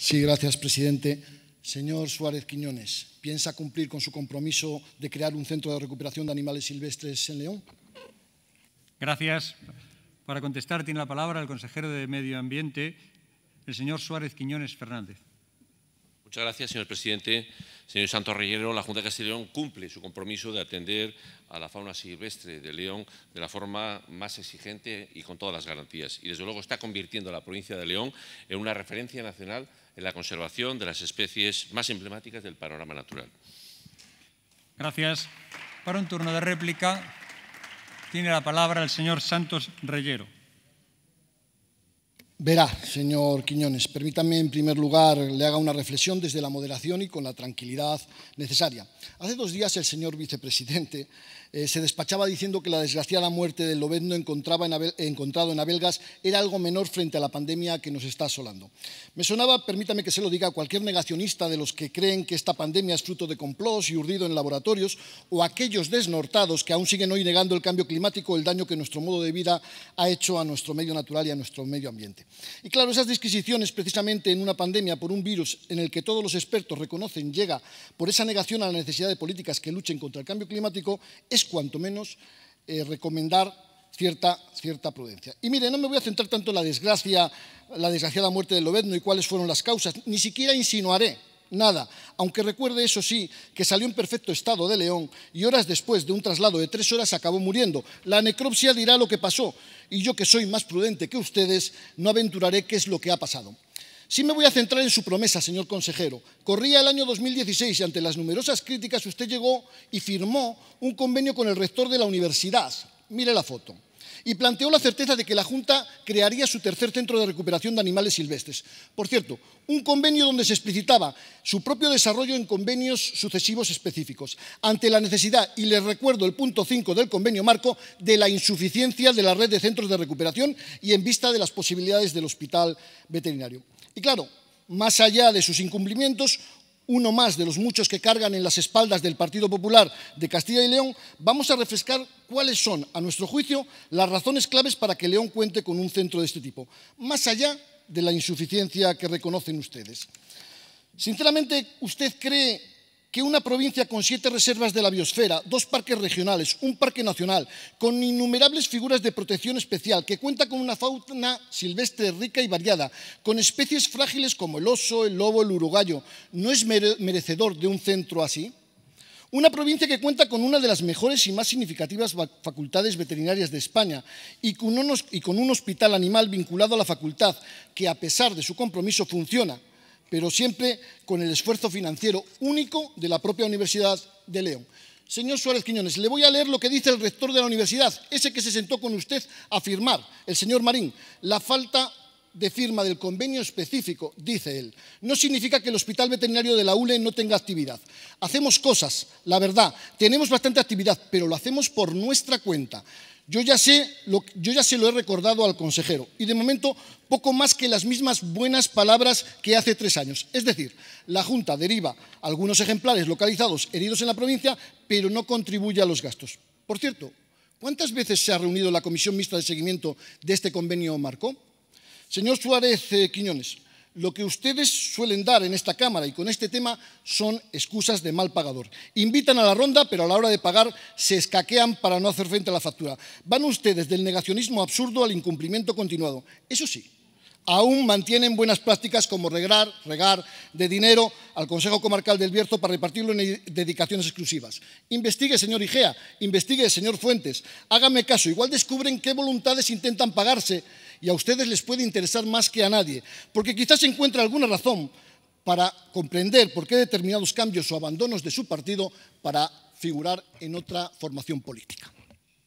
Sí, gracias, presidente. Señor Suárez Quiñones, ¿piensa cumplir con su compromiso de crear un centro de recuperación de animales silvestres en León? Gracias. Para contestar tiene la palabra el consejero de Medio Ambiente, el señor Suárez Quiñones Fernández. Muchas gracias, señor presidente. Señor Santos Rellero, la Junta de Castilla y León cumple su compromiso de atender a la fauna silvestre de León de la forma más exigente y con todas las garantías. Y desde luego está convirtiendo a la provincia de León en una referencia nacional en la conservación de las especies más emblemáticas del panorama natural. Gracias. Para un turno de réplica tiene la palabra el señor Santos Reyero. Verá, señor Quiñones, permítame en primer lugar le haga una reflexión desde la moderación y con la tranquilidad necesaria. Hace dos días el señor vicepresidente eh, se despachaba diciendo que la desgraciada muerte del Lobezno encontraba en encontrado en Abelgas era algo menor frente a la pandemia que nos está asolando. Me sonaba, permítame que se lo diga a cualquier negacionista de los que creen que esta pandemia es fruto de complots y urdido en laboratorios, o aquellos desnortados que aún siguen hoy negando el cambio climático, el daño que nuestro modo de vida ha hecho a nuestro medio natural y a nuestro medio ambiente. Y claro, esas disquisiciones precisamente en una pandemia por un virus en el que todos los expertos reconocen llega por esa negación a la necesidad de políticas que luchen contra el cambio climático, es cuanto menos eh, recomendar cierta, cierta prudencia. Y mire, no me voy a centrar tanto en la desgracia, la desgraciada muerte de Lobezno y cuáles fueron las causas, ni siquiera insinuaré nada, aunque recuerde eso sí, que salió en perfecto estado de León y horas después de un traslado de tres horas acabó muriendo. La necropsia dirá lo que pasó y yo que soy más prudente que ustedes no aventuraré qué es lo que ha pasado. Sí me voy a centrar en su promesa, señor consejero. Corría el año 2016 y ante las numerosas críticas usted llegó y firmó un convenio con el rector de la universidad. Mire la foto y planteó la certeza de que la Junta crearía su tercer centro de recuperación de animales silvestres. Por cierto, un convenio donde se explicitaba su propio desarrollo en convenios sucesivos específicos, ante la necesidad, y les recuerdo el punto 5 del convenio marco, de la insuficiencia de la red de centros de recuperación y en vista de las posibilidades del hospital veterinario. Y claro, más allá de sus incumplimientos, uno más de los muchos que cargan en las espaldas del Partido Popular de Castilla y León, vamos a refrescar cuáles son, a nuestro juicio, las razones claves para que León cuente con un centro de este tipo, más allá de la insuficiencia que reconocen ustedes. Sinceramente, ¿usted cree que una provincia con siete reservas de la biosfera, dos parques regionales, un parque nacional, con innumerables figuras de protección especial, que cuenta con una fauna silvestre rica y variada, con especies frágiles como el oso, el lobo, el uruguayo, ¿no es merecedor de un centro así? Una provincia que cuenta con una de las mejores y más significativas facultades veterinarias de España y con, un, y con un hospital animal vinculado a la facultad que, a pesar de su compromiso, funciona pero siempre con el esfuerzo financiero único de la propia Universidad de León. Señor Suárez Quiñones, le voy a leer lo que dice el rector de la universidad, ese que se sentó con usted a firmar, el señor Marín. La falta de firma del convenio específico, dice él, no significa que el Hospital Veterinario de la ULE no tenga actividad. Hacemos cosas, la verdad, tenemos bastante actividad, pero lo hacemos por nuestra cuenta. Yo ya, sé se lo he recordado al consejero y de momento poco más que las mismas buenas palabras que hace tres años. Es decir, la Junta deriva algunos ejemplares localizados heridos en la provincia, pero no contribuye a los gastos. Por cierto, ¿cuántas veces se ha reunido la Comisión Mixta de Seguimiento de este convenio marco? Señor Suárez eh, Quiñones, lo que ustedes suelen dar en esta Cámara y con este tema son excusas de mal pagador. Invitan a la ronda, pero a la hora de pagar se escaquean para no hacer frente a la factura. Van ustedes del negacionismo absurdo al incumplimiento continuado. Eso sí, aún mantienen buenas prácticas como regar, de dinero al Consejo Comarcal del Bierzo para repartirlo en dedicaciones exclusivas. Investigue, señor Igea, investigue, señor Fuentes, hágame caso, igual descubren qué voluntades intentan pagarse y a ustedes les puede interesar más que a nadie, porque quizás se encuentra alguna razón para comprender por qué determinados cambios o abandonos de su partido para figurar en otra formación política.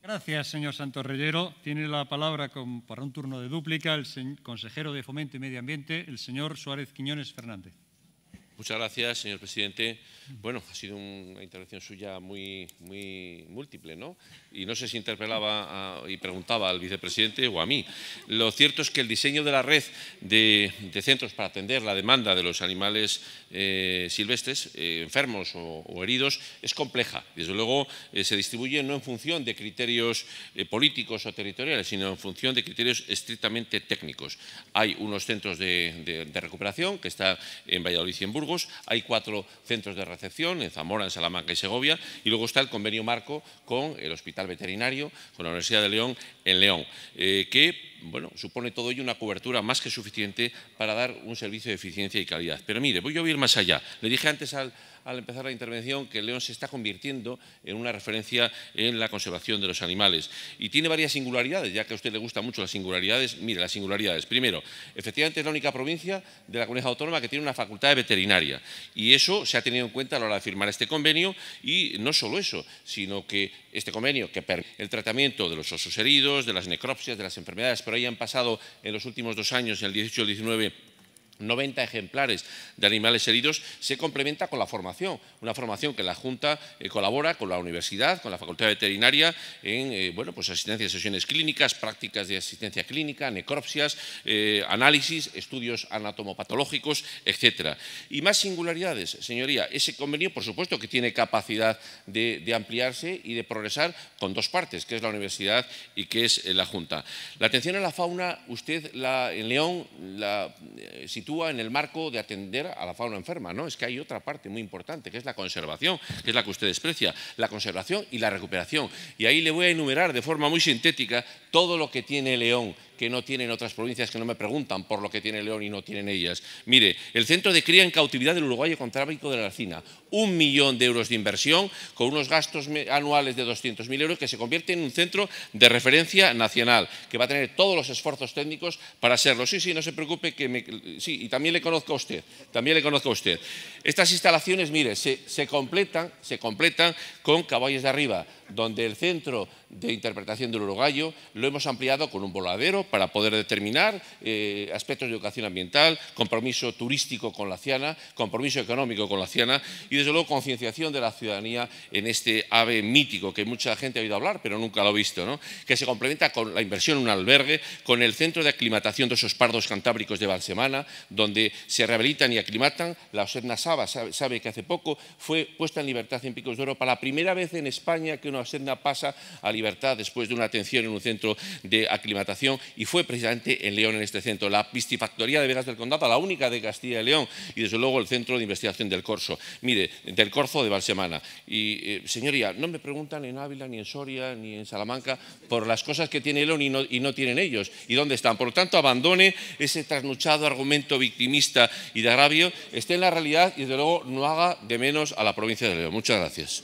Gracias, señor Santorrellero. Tiene la palabra para un turno de dúplica el consejero de Fomento y Medio Ambiente, el señor Suárez Quiñones Fernández. Muchas gracias, señor presidente. Bueno, ha sido una intervención suya muy, muy múltiple, ¿no? Y no sé si interpelaba y preguntaba al vicepresidente o a mí. Lo cierto es que el diseño de la red de, centros para atender la demanda de los animales eh, silvestres, eh, enfermos o, heridos, es compleja. Desde luego, eh, se distribuye no en función de criterios políticos o territoriales, sino en función de criterios estrictamente técnicos. Hay unos centros de, recuperación que está en Valladolid y en Burgos, hay cuatro centros de recepción, en Zamora, en Salamanca y Segovia, y luego está el convenio marco con el Hospital Veterinario, con la Universidad de León, en León, eh, que bueno, supone todo ello una cobertura más que suficiente para dar un servicio de eficiencia y calidad. Pero mire, voy a ir más allá. Le dije antes al al empezar la intervención que León se está convirtiendo en una referencia en la conservación de los animales. Y tiene varias singularidades, ya que a usted le gusta mucho las singularidades. Mire, las singularidades. Primero, efectivamente es la única provincia de la comunidad autónoma que tiene una facultad de veterinaria. Y eso se ha tenido en cuenta a la hora de firmar este convenio. Y no solo eso, sino que este convenio que permite el tratamiento de los osos heridos, de las necropsias, de las enfermedades, pero ahí han pasado en los últimos dos años, en el 18 y el 19, 90 ejemplares de animales heridos, se complementa con la formación, una formación que la Junta eh, colabora con la universidad, con la Facultad Veterinaria, en eh, bueno, pues asistencia a sesiones clínicas, prácticas de asistencia clínica, necropsias, eh, análisis, estudios anatomopatológicos, etc. Y más singularidades, señoría, ese convenio, por supuesto, que tiene capacidad de, ampliarse y de progresar con dos partes, que es la universidad y que es la Junta. La atención a la fauna, usted en León la sitúa en el marco de atender a la fauna enferma, ¿no? Es que hay otra parte muy importante, que es la conservación, que es la que usted desprecia, la conservación y la recuperación. Y ahí le voy a enumerar de forma muy sintética todo lo que tiene León que no tienen otras provincias que no me preguntan por lo que tiene León y no tienen ellas. Mire, el centro de cría en cautividad del Uruguayo con tráfico de la Arcina, un millón de euros de inversión con unos gastos anuales de 200.000 euros que se convierte en un centro de referencia nacional, que va a tener todos los esfuerzos técnicos para serlo. Sí, sí, no se preocupe que Sí, y también le conozco a usted, también le conozco a usted. Estas instalaciones, mire, se, completan, se completan con caballos de Arriba, donde el centro de interpretación del Uruguayo lo hemos ampliado con un voladero, para poder determinar eh, aspectos de educación ambiental, compromiso turístico con la ciana, compromiso económico con la ciana y, desde luego, concienciación de la ciudadanía en este ave mítico que mucha gente ha oído hablar, pero nunca lo ha visto, ¿no? que se complementa con la inversión en un albergue, con el centro de aclimatación de esos pardos cantábricos de Valsemana, donde se rehabilitan y aclimatan. La Osedna Saba sabe, que hace poco fue puesta en libertad en Picos de Oro para la primera vez en España que una osedna pasa a libertad después de una atención en un centro de aclimatación y fue precisamente en León en este centro. La pistifactoría de Veras del Condado, la única de Castilla y León, y desde luego el centro de investigación del Corso, mire, del Corzo de Valsemana. Y eh, señoría, no me preguntan en Ávila, ni en Soria, ni en Salamanca por las cosas que tiene León y no, y no tienen ellos, y dónde están. Por lo tanto, abandone ese trasnuchado argumento victimista y de agravio, esté en la realidad y desde luego no haga de menos a la provincia de León. Muchas gracias.